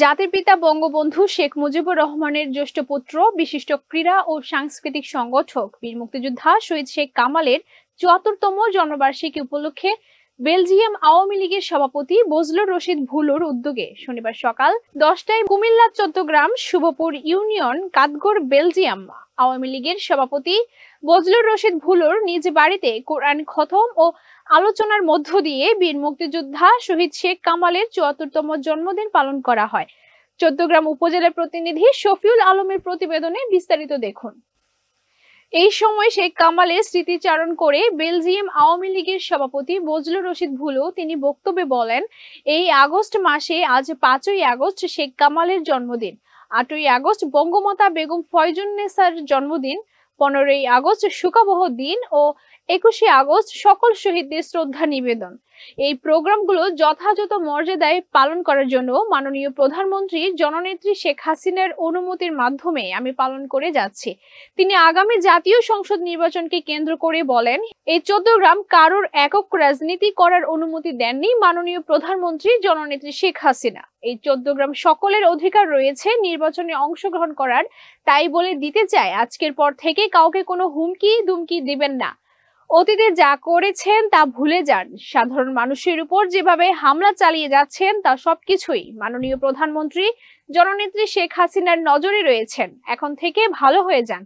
জাতির পিতা বঙ্গবন্ধু শেখ মুজিবুর রহমানের জ্যেষ্ঠ পুত্র বিশিষ্ট ক্রীড়া ও সাংস্কৃতিক সংগঠক বীর মুক্তিযোদ্ধা শহীদ শেখ কামালের চুয়াত্তরতম জন্মবার্ষিকী উপলক্ষে বেলজিয়াম আওয়ামী লীগের সভাপতি বজলুর রশিদ ভুলোর উদ্যোগে শনিবার সকাল দশটায় কুমিল্লা চট্টগ্রাম শুভপুর ইউনিয়ন কাতগড় বেলজিয়াম আওয়ামী লীগের সভাপতি বজলুর রশিদ ভুলুর নিজ বাড়িতে কোরআন খতম ও আলোচনার মধ্য দিয়ে বীর মুক্তিযোদ্ধা শহীদ শেখ কামালের চুয়াত্তরতম জন্মদিন পালন করা হয় চট্টগ্রাম উপজেলা প্রতিনিধি শফিউল আলমের প্রতিবেদনে বিস্তারিত দেখুন এই সময় শেখ কামালের স্মৃতিচারণ করে বেলজিয়াম আওয়ামী লীগের সভাপতি বজলুর রশিদ ভুলো তিনি বক্তব্যে বলেন এই আগস্ট মাসে আজ পাঁচই আগস্ট শেখ কামালের জন্মদিন আটই আগস্ট বঙ্গমাতা বেগম ফয়জুন্নেসার জন্মদিন পনেরোই আগস্ট শোকাবহ দিন ও একুশে আগস্ট সকল শহীদদের শ্রদ্ধা নিবেদন এই প্রোগ্রামগুলো যথাযথ মর্যাদায় পালন করার জন্য মাননীয় প্রধানমন্ত্রী জননেত্রী শেখ হাসিনার অনুমতির মাধ্যমে আমি পালন করে যাচ্ছি তিনি আগামী জাতীয় সংসদ নির্বাচনকে কেন্দ্র করে বলেন এই চোদ্দ গ্রাম কারোর একক রাজনীতি করার অনুমতি দেননি মাননীয় প্রধানমন্ত্রী জননেত্রী শেখ হাসিনা এই চোদ্দ গ্রাম সকলের অধিকার রয়েছে নির্বাচনে অংশগ্রহণ করার তাই বলে দিতে চায় আজকের পর থেকে কাউকে কোনো হুমকি দুমকি দিবেন না অতীতে যা করেছেন তা ভুলে যান সাধারণ মানুষের উপর যেভাবে হামলা চালিয়ে যাচ্ছেন তা সবকিছুই মাননীয় প্রধানমন্ত্রী জননেত্রী শেখ হাসিনার নজরে রয়েছেন এখন থেকে ভালো হয়ে যান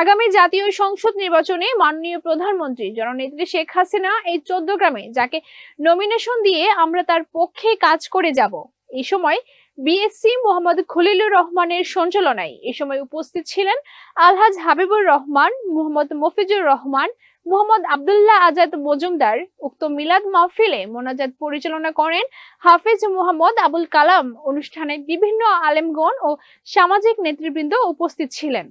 আগামী জাতীয় সংসদ নির্বাচনে মাননীয় প্রধানমন্ত্রী জননেত্রী শেখ হাসিনা এই চোদ্দ গ্রামে যাকে নমিনেশন দিয়ে আমরা তার পক্ষে কাজ করে যাব এই সময় বিএসসি মোহাম্মদ খলিলুর রহমানের সঞ্চালনায় এই সময় উপস্থিত ছিলেন আলহাজ হাবিবুর রহমান মোহাম্মদ মফিজুর রহমান মোহাম্মদ আবদুল্লাহ আজাদ মজুমদার উক্ত মিলাদ মাহফিলে মোনাজাত পরিচালনা করেন হাফিজ মোহাম্মদ আবুল কালাম অনুষ্ঠানে বিভিন্ন আলেমগণ ও সামাজিক নেতৃবৃন্দ উপস্থিত ছিলেন